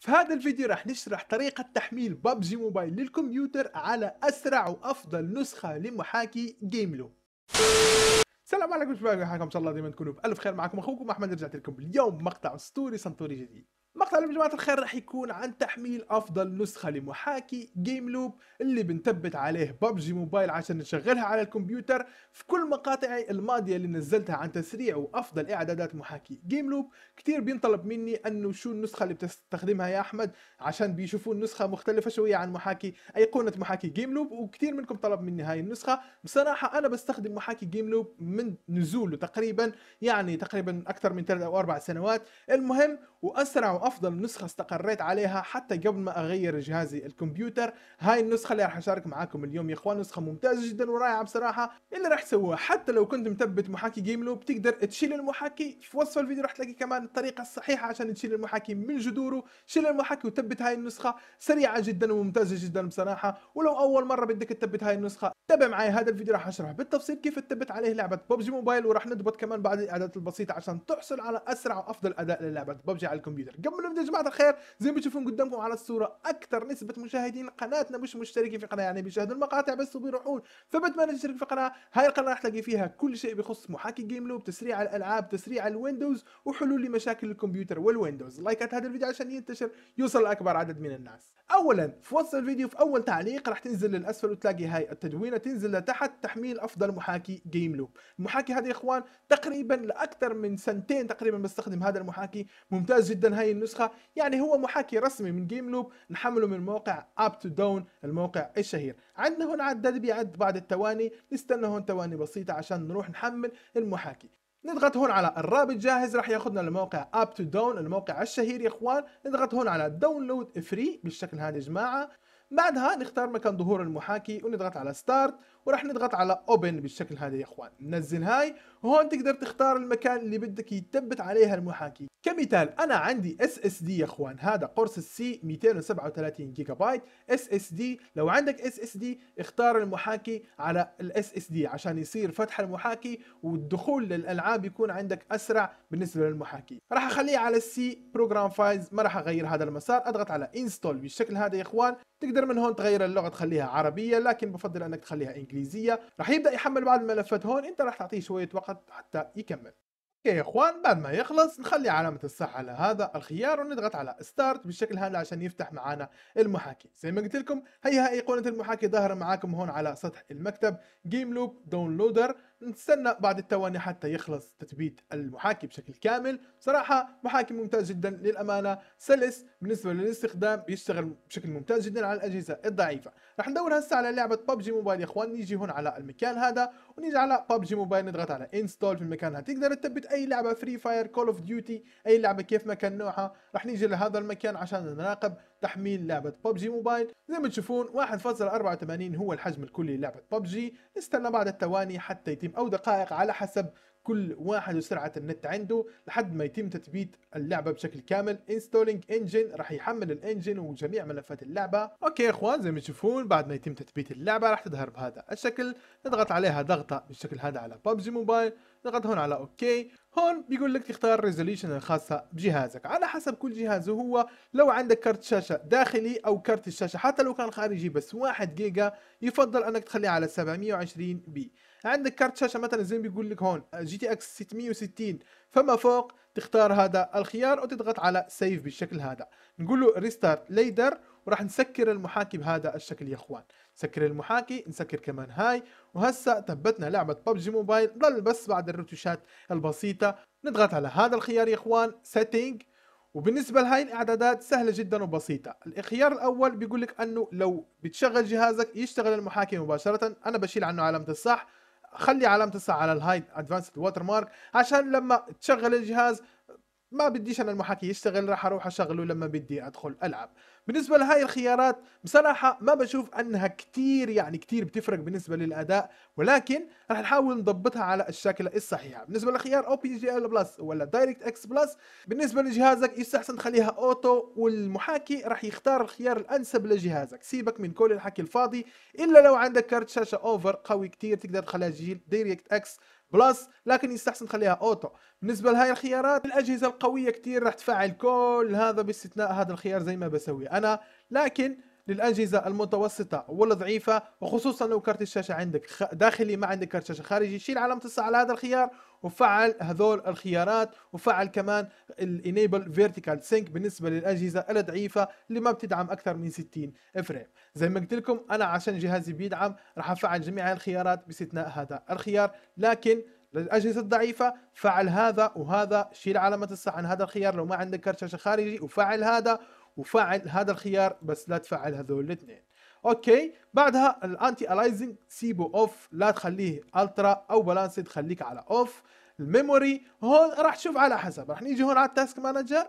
في هذا الفيديو راح نشرح طريقة تحميل ببجي موبايل للكمبيوتر على أسرع وأفضل نسخة لمحاكي جيملو السلام عليكم شباب حياكم ان شاء الله ديما تكونوا بالف خير معكم اخوكم احمد رجعت لكم اليوم مقطع اسطوري سنتوري جديد مقطع جماعة الخير راح يكون عن تحميل أفضل نسخة لمحاكي جيم لوب اللي بنثبت عليه ببجي موبايل عشان نشغلها على الكمبيوتر في كل مقاطعي الماضية اللي نزلتها عن تسريع وأفضل إعدادات محاكي جيم لوب كتير بينطلب مني أنه شو النسخة اللي بتستخدمها يا أحمد عشان بيشوفوا النسخة مختلفة شوية عن محاكي أيقونة محاكي جيم لوب وكتير منكم طلب مني هاي النسخة بصراحة أنا بستخدم محاكي جيم لوب من نزوله تقريبا يعني تقريبا أكثر من ثلاث أو أربع سنوات المهم وأسرع افضل نسخه استقريت عليها حتى قبل ما اغير جهازي الكمبيوتر هاي النسخه اللي راح اشارك معاكم اليوم يا اخوان نسخه ممتازه جدا ورائعه بصراحه اللي راح تسويها حتى لو كنت مثبت محاكي جيم لوب تقدر تشيل المحاكي في وصف الفيديو راح تلاقي كمان الطريقه الصحيحه عشان تشيل المحاكي من جذوره شيل المحاكي وثبت هاي النسخه سريعه جدا وممتازه جدا بصراحه ولو اول مره بدك تثبت هاي النسخه تابع معي هذا الفيديو راح اشرح بالتفصيل كيف تثبت عليه لعبه ببجي موبايل وراح نضبط كمان بعض الاعدادات البسيطه عشان تحصل على اسرع وافضل اداء للعبه ببجي على الكمبيوتر قبل ملمده يا جماعه الخير زي ما تشوفون قدامكم على الصوره اكثر نسبه مشاهدين قناتنا مش مشتركين في القناه يعني بيشاهدوا المقاطع بس وبيروحون فبتمنى تشترك في القناه هاي القناه راح تلاقي فيها كل شيء بخص محاكي جيم لوب تسريع الالعاب تسريع الويندوز وحلول لمشاكل الكمبيوتر والويندوز لايكات هذا الفيديو عشان ينتشر يوصل لاكبر عدد من الناس اولا في وسط الفيديو في اول تعليق راح تنزل للاسفل وتلاقي هاي التدوينه تنزل لتحت تحميل افضل محاكي جيم لوب المحاكي هذا يا اخوان تقريبا لاكثر من سنتين تقريبا بستخدم هذا المحاكي ممتاز جدا هاي النسخه النسخه يعني هو محاكي رسمي من جيم لوب نحمله من موقع اب تو داون الموقع الشهير عندنا هنا عدد بيعد بعض الثواني نستنى هون ثواني بسيطه عشان نروح نحمل المحاكي نضغط هون على الرابط جاهز راح ياخذنا لموقع اب تو داون الموقع الشهير يا اخوان نضغط هون على داونلود فري بالشكل هذا يا جماعه بعدها نختار مكان ظهور المحاكي ونضغط على ستارت وراح نضغط على اوبن بالشكل هذا يا اخوان ننزل هاي وهون تقدر تختار المكان اللي بدك يتثبت عليها المحاكي كمثال انا عندي اس اس دي يا اخوان هذا قرص السي 237 جيجا بايت اس اس دي لو عندك اس اس دي اختار المحاكي على الاس اس دي عشان يصير فتح المحاكي والدخول للالعاب يكون عندك اسرع بالنسبه للمحاكي راح اخليه على السي بروجرام فايلز ما راح اغير هذا المسار اضغط على انستول بالشكل هذا يا اخوان تقدر من هون تغير اللغه تخليها عربيه لكن بفضل انك تخليها انجليزيه راح يبدا يحمل بعض الملفات هون انت راح تعطيه شويه وقت فقط حتى يكمل اوكي يا اخوان بعد ما يخلص نخلي علامة الصح على هذا الخيار ونضغط على ستارت بالشكل هذا عشان يفتح معانا المحاكي زي ما قلت لكم هيها ايقونة المحاكي ظاهرة معاكم هون على سطح المكتب جيم لوب داونلودر نستنى بعد التواني حتى يخلص تثبيت المحاكي بشكل كامل صراحة محاكي ممتاز جدا للأمانة سلس بالنسبة للاستخدام بيشتغل بشكل ممتاز جدا على الأجهزة الضعيفة راح ندور هسه على لعبة ببجي موبايل يا اخوان نيجي هون على المكان هذا ونيجي على ببجي موبايل نضغط على انستول في المكان هذا تقدر تثبت اي لعبه فري فاير كول اوف ديوتي اي لعبه كيف ما كان نوعها راح نيجي لهذا المكان عشان نراقب تحميل لعبه ببجي موبايل زي ما تشوفون 1.84 هو الحجم الكلي للعبه ببجي نستنى بعد الثواني حتى يتم او دقائق على حسب كل واحد وسرعه النت عنده لحد ما يتم تثبيت اللعبه بشكل كامل انستولينج انجن راح يحمل الانجن وجميع ملفات اللعبه اوكي يا اخوان زي ما تشوفون بعد ما يتم تثبيت اللعبه راح تظهر بهذا الشكل نضغط عليها ضغطه بالشكل هذا على ببجي موبايل نضغط هون على اوكي هون بيقول لك تختار الريزوليوشن الخاصه بجهازك على حسب كل جهاز هو لو عندك كرت شاشه داخلي او كرت الشاشه حتى لو كان خارجي بس 1 جيجا يفضل انك تخليه على 720 بي عندك كارت شاشه مثلا زي ما بيقول لك هون جي تي اكس 660 فما فوق تختار هذا الخيار وتضغط على سيف بالشكل هذا نقول له ريستارت ليدر وراح نسكر المحاكي بهذا الشكل يا اخوان نسكر المحاكي نسكر كمان هاي وهسا ثبتنا لعبه ببجي موبايل ضل بس بعد الروتوشات البسيطه نضغط على هذا الخيار يا اخوان سيتنج وبالنسبة لهاي الإعدادات سهلة جدا وبسيطة الخيار الأول بيقول لك أنه لو بتشغل جهازك يشتغل المحاكي مباشرة أنا بشيل عنه علامة الصح خلي علامه الساعه على الهاي ادفانسد ووتر مارك عشان لما تشغل الجهاز ما بديش انا المحاكي يشتغل راح اروح اشغله لما بدي ادخل العب بالنسبه لهاي الخيارات بصراحه ما بشوف انها كتير يعني كتير بتفرق بالنسبه للاداء ولكن راح نحاول نضبطها على الشكل الصحيح بالنسبه لخيار او بي جي ال بلس ولا دايركت اكس بلس بالنسبه لجهازك يستحسن تخليها اوتو والمحاكي راح يختار الخيار الانسب لجهازك سيبك من كل الحكي الفاضي الا لو عندك كارت شاشه اوفر قوي كتير تقدر تخليها جيل دايركت اكس بلس لكن يستحسن تخليها اوتو بالنسبه لهاي الخيارات الاجهزه القويه كتير راح تفعل كل هذا باستثناء هذا الخيار زي ما بسوي انا لكن للأجهزة المتوسطة والضعيفة وخصوصا لو كارت الشاشة عندك داخلي ما عندك كارت شاشة خارجي شيل علامة الصح على هذا الخيار وفعل هذول الخيارات وفعل كمان الانيبل فيرتيكال سينك بالنسبه للاجهزه الضعيفه اللي ما بتدعم اكثر من 60 فريم زي ما قلت لكم انا عشان جهازي بيدعم راح افعل جميع الخيارات باستثناء هذا الخيار لكن للاجهزه الضعيفه فعل هذا وهذا شيل علامه الصح عن هذا الخيار لو ما عندك كرت شاشه خارجي وفعل هذا وفعل هذا الخيار بس لا تفعل هذول الاثنين اوكي بعدها الانتي الايزنج سيبه اوف لا تخليه الترا او بالانسد خليك على اوف الميموري هون راح تشوف على حسب راح نيجي هون على التاسك مانجر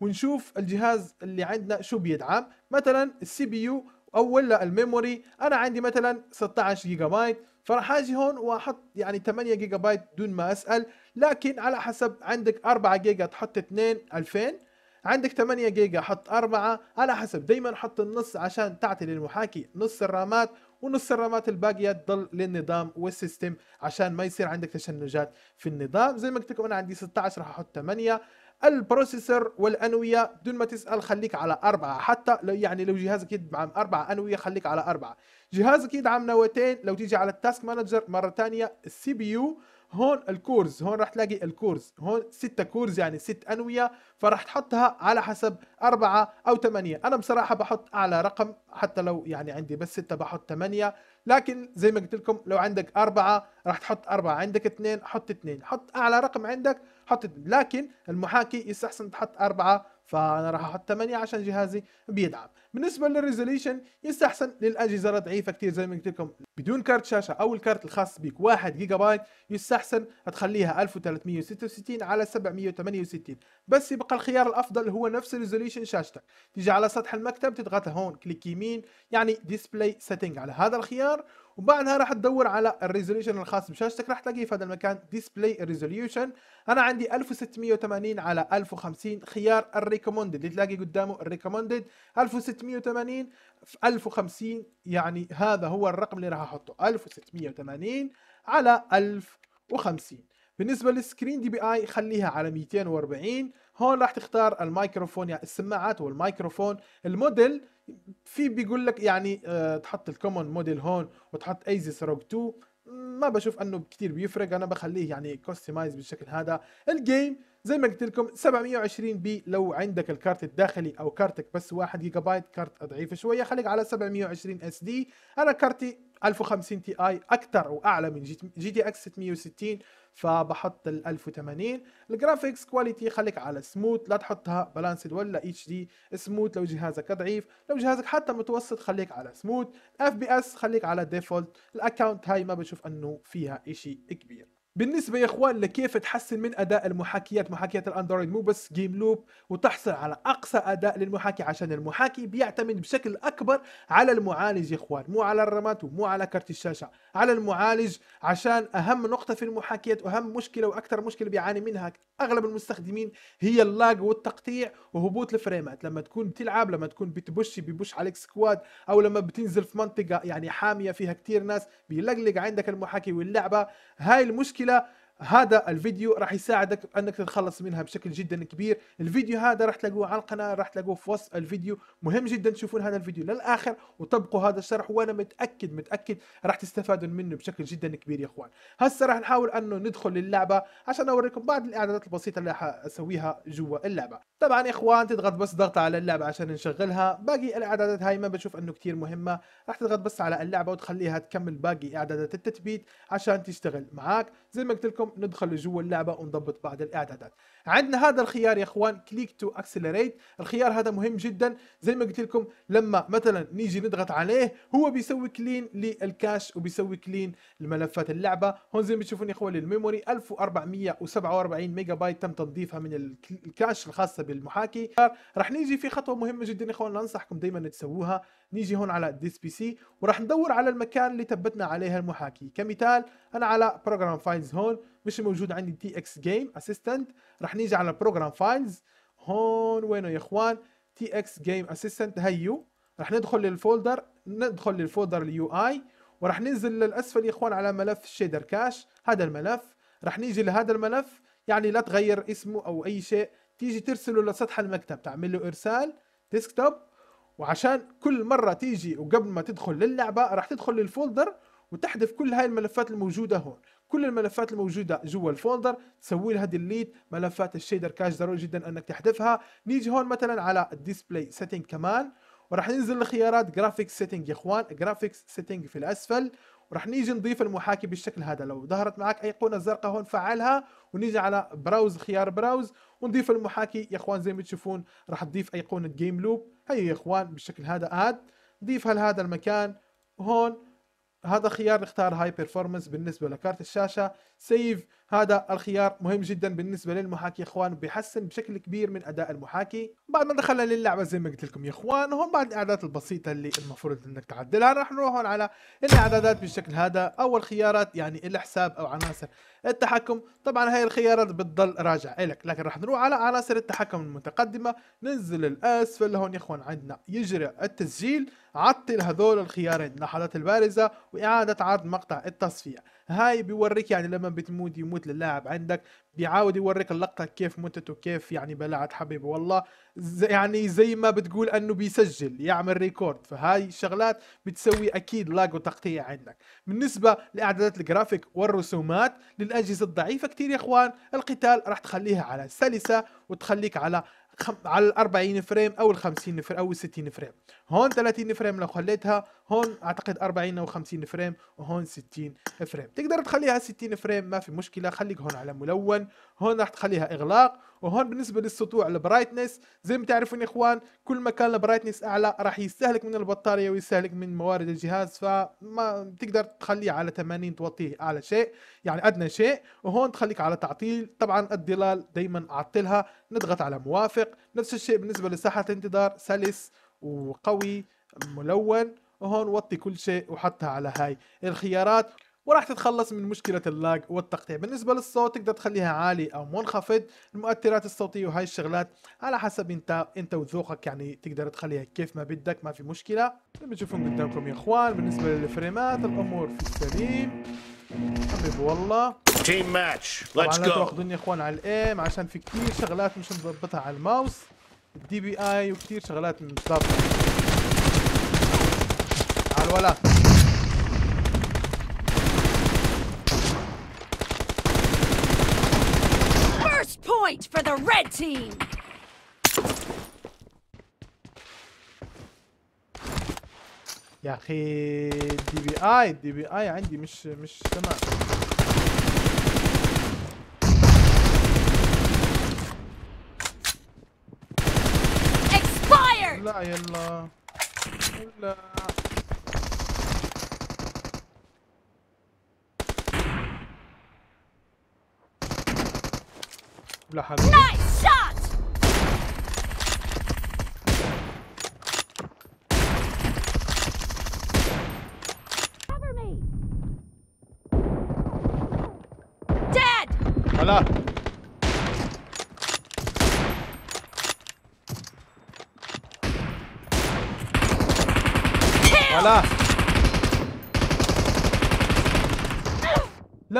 ونشوف الجهاز اللي عندنا شو بيدعم مثلا السي بي يو او ولا الميموري انا عندي مثلا 16 جيجا بايت فراح اجي هون واحط يعني 8 جيجا بايت دون ما اسال لكن على حسب عندك 4 جيجا تحط 2 2000 عندك 8 جيجا حط 4 على حسب دايما حط النص عشان تعطي للمحاكي نص الرامات ونص الرامات الباقية تضل للنظام والسيستم عشان ما يصير عندك تشنجات في النظام زي ما قلت لكم انا عندي 16 راح احط 8 البروسيسور والأنوية بدون ما تسأل خليك على أربعة حتى لو يعني لو جهازك يدعم أربعة أنوية خليك على أربعة جهازك يدعم نواتين لو تيجي على التاسك مانجر مرة ثانية السي بي يو هون الكورز هون راح تلاقي الكورز هون ستة كورز يعني ست أنوية فراح تحطها على حسب أربعة أو ثمانية أنا بصراحة بحط أعلى رقم حتى لو يعني عندي بس ستة بحط ثمانية لكن زي ما قلت لكم لو عندك أربعة راح تحط أربعة عندك اثنين حط اثنين حط أعلى رقم عندك حط اثنين. لكن المحاكي يستحسن تحط أربعة فأنا راح أحط ثمانية عشان جهازي بيدعم بالنسبه للريزوليوشن يستحسن للاجهزه الضعيفه كثير زي ما قلت لكم بدون كارت شاشه او الكارت الخاص بك 1 جيجا بايت يستحسن تخليها 1366 على 768 بس يبقى الخيار الافضل هو نفس ريزوليوشن شاشتك تيجي على سطح المكتب تضغط هون كليك يمين يعني ديسبلاي سيتنج على هذا الخيار وبعدها راح تدور على الريزوليوشن الخاص بشاشتك راح تلاقيه في هذا المكان ديسبلاي ريزوليوشن انا عندي 1680 على 1050 خيار الريكومندد تلاقي قدامه الريكومندد 1600 1680 في 1050 يعني هذا هو الرقم اللي راح احطه 1680 على 1050 بالنسبه للسكرين دي بي اي خليها على 240 هون راح تختار الميكروفون يعني السماعات والميكروفون الموديل في بيقول لك يعني أه تحط الكومون موديل هون وتحط ايزيس روج 2 ما بشوف انه كثير بيفرق انا بخليه يعني كوستمايز بالشكل هذا الجيم زي ما قلت لكم 720 بي لو عندك الكارت الداخلي او كارتك بس 1 جيجا بايت كارت ضعيف شويه خليك على 720 اس دي انا كارتي 1050 تي اي اكثر واعلى من جي تي اكس 660 فبحط ال 1080 الجرافيكس كواليتي خليك على سموث لا تحطها بالانسد ولا اتش دي سموث لو جهازك ضعيف لو جهازك حتى متوسط خليك على سموث اف بي اس خليك على ديفولت الاكونت هاي ما بشوف انه فيها اشي كبير بالنسبة يا اخوان لكيف تحسن من اداء المحاكيات محاكيات الاندرويد مو بس جيم لوب وتحصل على اقصى اداء للمحاكي عشان المحاكي بيعتمد بشكل اكبر على المعالج يا اخوان مو على الرامات ومو على كرت الشاشة على المعالج عشان اهم نقطة في المحاكيات واهم مشكلة واكثر مشكلة بيعاني منها اغلب المستخدمين هي اللاج والتقطيع وهبوط الفريمات لما تكون بتلعب لما تكون بتبش بيبش عليك سكواد او لما بتنزل في منطقة يعني حامية فيها كثير ناس بيلقلق عندك المحاكي واللعبة هاي المشكلة là هذا الفيديو راح يساعدك انك تتخلص منها بشكل جدا كبير الفيديو هذا راح تلاقوه على القناه راح تلاقوه في وصف الفيديو مهم جدا تشوفون هذا الفيديو للاخر وطبقوا هذا الشرح وانا متاكد متاكد راح تستفادوا منه بشكل جدا كبير يا اخوان هسه راح نحاول انه ندخل للعبه عشان اوريكم بعض الاعدادات البسيطه اللي راح اسويها جوا اللعبه طبعا يا اخوان تضغط بس ضغط على اللعبه عشان نشغلها باقي الاعدادات هاي ما بشوف انه كثير مهمه راح تضغط بس على اللعبه وتخليها تكمل باقي اعدادات التثبيت عشان تشتغل معاك زي ما قلت لكم اليوم ندخل لجوا اللعبه ونضبط بعض الاعدادات عندنا هذا الخيار يا اخوان كليك تو اكسلريت الخيار هذا مهم جدا زي ما قلت لكم لما مثلا نيجي نضغط عليه هو بيسوي كلين للكاش وبيسوي كلين لملفات اللعبه هون زي ما تشوفون يا اخوان الميموري 1447 ميجا بايت تم تنظيفها من الكاش الخاصه بالمحاكي راح نيجي في خطوه مهمه جدا يا اخوان انصحكم دائما تسووها نيجي هون على ديس بي سي وراح ندور على المكان اللي ثبتنا عليها المحاكي كمثال انا على بروجرام فايلز هون مش موجود عندي تي اكس جيم اسيستنت راح نيجي على بروجرام فايلز هون وينه يا اخوان تي اكس جيم اسيستنت هيو راح ندخل للفولدر ندخل للفولدر اليو اي وراح ننزل للاسفل يا اخوان على ملف الشيدر كاش هذا الملف راح نيجي لهذا الملف يعني لا تغير اسمه او اي شيء تيجي ترسله لسطح المكتب تعمل له ارسال ديسكتوب وعشان كل مره تيجي وقبل ما تدخل للعبه راح تدخل للفولدر وتحذف كل هاي الملفات الموجوده هون كل الملفات الموجوده جوا الفولدر تسوي لها ديليت ملفات الشيدر كاش ضروري جدا انك تحذفها نيجي هون مثلا على الديسبلاي سيتنج كمان وراح ننزل لخيارات جرافيكس سيتنج يا اخوان جرافيكس سيتنج في الاسفل وراح نيجي نضيف المحاكي بالشكل هذا لو ظهرت معك ايقونه زرقاء هون فعلها ونيجي على براوز خيار براوز ونضيف المحاكي يا اخوان زي ما تشوفون راح تضيف ايقونه جيم لوب هيا يا اخوان بالشكل هذا اد ضيفها لهذا المكان هون هذا خيار نختار هاي بيرفورمانس بالنسبه لكارت الشاشه سيف هذا الخيار مهم جدا بالنسبه للمحاكي يا اخوان بيحسن بشكل كبير من اداء المحاكي بعد ما دخلنا للعبه زي ما قلت لكم يا اخوان هون بعد الاعدادات البسيطه اللي المفروض انك تعدلها راح نروح هون على الاعدادات بالشكل هذا اول خيارات يعني الحساب او عناصر التحكم طبعا هاي الخيارات بتضل راجع لك لكن راح نروح على عناصر التحكم المتقدمه ننزل الاسفل هون يا اخوان عندنا يجري التسجيل عطل هذول الخيارين اللحظات البارزه واعاده عرض مقطع التصفيه هاي بيوريك يعني لما بتموت يموت اللاعب عندك بيعاود يوريك اللقطه كيف متت وكيف يعني بلعت حبيبي والله زي يعني زي ما بتقول انه بيسجل يعمل ريكورد فهاي الشغلات بتسوي اكيد لاج وتقطيع عندك بالنسبه لاعدادات الجرافيك والرسومات للاجهزه الضعيفه كتير يا اخوان القتال راح تخليها على سلسه وتخليك على خم... على ال 40 فريم او ال 50 فريم او ال 60 فريم هون 30 فريم لو خليتها هون اعتقد 40 او 50 فريم وهون 60 فريم تقدر تخليها 60 فريم ما في مشكله خليك هون على ملون هون راح تخليها اغلاق وهون بالنسبه للسطوع البرايتنس زي ما تعرفون يا اخوان كل ما كان البرايتنس اعلى راح يستهلك من البطاريه ويستهلك من موارد الجهاز فما تقدر تخليه على 80 توطيه اعلى شيء يعني ادنى شيء وهون تخليك على تعطيل طبعا الظلال دائما اعطلها نضغط على موافق نفس الشيء بالنسبه لساحه الانتظار سلس وقوي ملون وهون وطي كل شيء وحطها على هاي الخيارات وراح تتخلص من مشكلة اللاج والتقطيع بالنسبة للصوت تقدر تخليها عالي أو منخفض المؤثرات الصوتية وهاي الشغلات على حسب انت انت وذوقك يعني تقدر تخليها كيف ما بدك ما في مشكلة بتشوفون قدامكم يا اخوان بالنسبة للفريمات الأمور في السليم حبيب والله تيم ماتش ليتس جو تاخذوني يا اخوان على الايم عشان في كثير شغلات مش مظبطها على الماوس الدي بي اي وكثير شغلات متظابطه على الولا First point for the red team. يا اخي الدي بي اي الدي بي اي عندي مش مش تمام يلا ولع لا حبيبي نايس شوت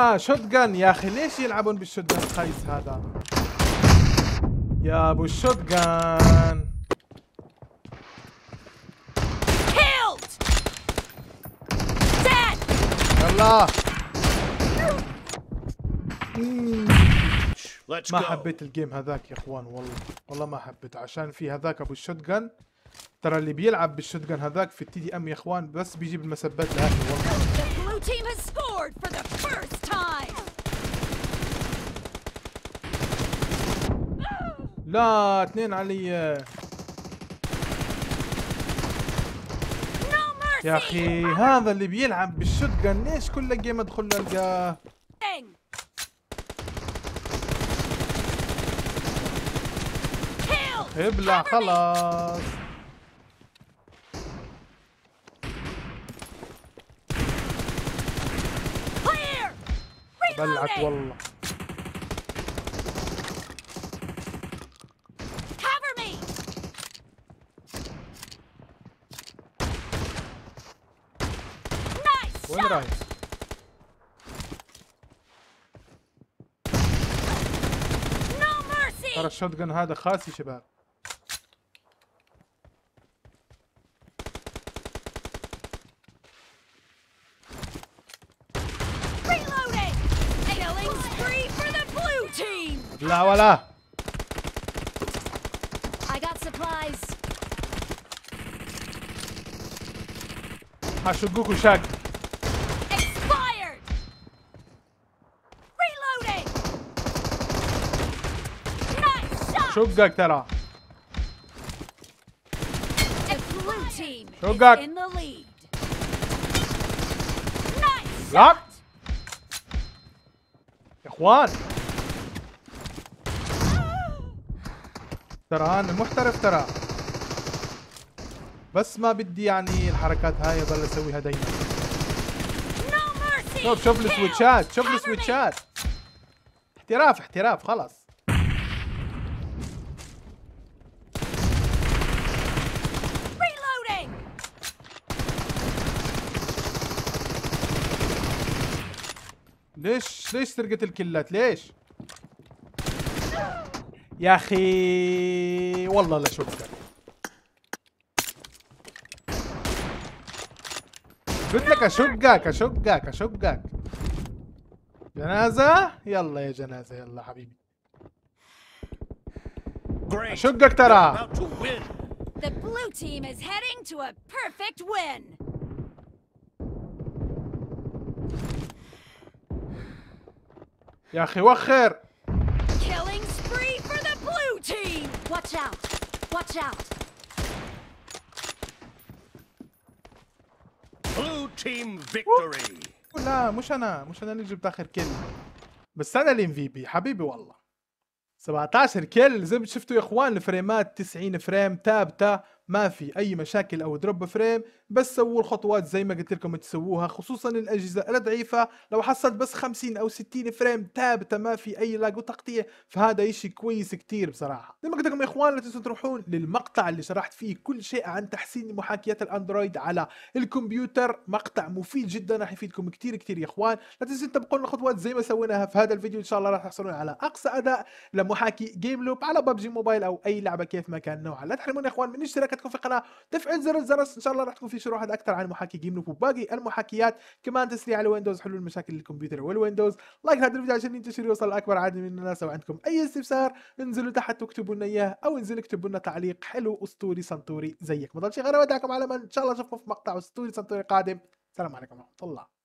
يا شوت جان يا اخي ليش يلعبون بالشوت جان الخايس هذا يا ابو الشوت جان يلا ما حبيت الجيم هذاك يا اخوان والله والله ما حبيت عشان في هذاك ابو الشوت جان ترى اللي بيلعب بالشوت جان هذاك في التي دي ام يا اخوان بس بيجيب المسبات لهذه والله لا اثنين علي يا اخي هذا اللي بيلعب بالشوت ليش كل جيم ادخل القاه ابلع خلاص بلعت والله وين رايح؟ ترى الشوت جن هذا خاص يا شباب لا ولا هشقوك وشاق شقك ترى شقك لا يا اخوان ترى انا محترف ترى بس ما بدي يعني الحركات هاي اضل اسويها دايما شوف شوف السويتشات شوف السويتشات احتراف احتراف خلاص ليش ليش سرقت الكلات ليش يا اخي والله لا شفتك قلت لك اشقك اشقك اشقك جنازة يلا يا جنازة يلا حبيبي اشقك ترى The blue team is heading to a perfect win. يا اخي وخر لا مش انا مش انا اللي جبت اخر كل بس انا الام في بي حبيبي والله 17 كل زي ما شفتوا يا اخوان الفريمات 90 فريم ثابته ما في اي مشاكل او دروب فريم بس سووا الخطوات زي ما قلت لكم تسووها خصوصا الاجهزه الضعيفه لو حصلت بس 50 او 60 فريم ثابته ما في اي لاج وتقطيع فهذا شيء كويس كثير بصراحه زي ما قلت لكم يا اخوان لا تنسوا تروحون للمقطع اللي شرحت فيه كل شيء عن تحسين محاكيات الاندرويد على الكمبيوتر مقطع مفيد جدا راح يفيدكم كثير كثير يا اخوان لا تنسوا تطبقون الخطوات زي ما سويناها في هذا الفيديو ان شاء الله راح تحصلون على اقصى اداء لمحاكي جيم لوب على ببجي موبايل او اي لعبه كيف ما كان نوعها لا تحرمون يا اخوان من اشتراككم في القناه تفعيل زر الجرس ان شاء الله راح تكون في انتشر واحد اكثر عن محاكي جيم نوب وباقي المحاكيات كمان تسريع على ويندوز حلول المشاكل الكمبيوتر والويندوز لايك هذا الفيديو عشان ينتشر يوصل لاكبر عدد من الناس وعندكم اي استفسار انزلوا تحت واكتبوا لنا اياه او انزلوا اكتبوا لنا تعليق حلو اسطوري سنتوري زيك ما ضل شيء غير ودعكم على ما ان شاء الله اشوفكم في مقطع اسطوري سنتوري قادم السلام عليكم ورحمه الله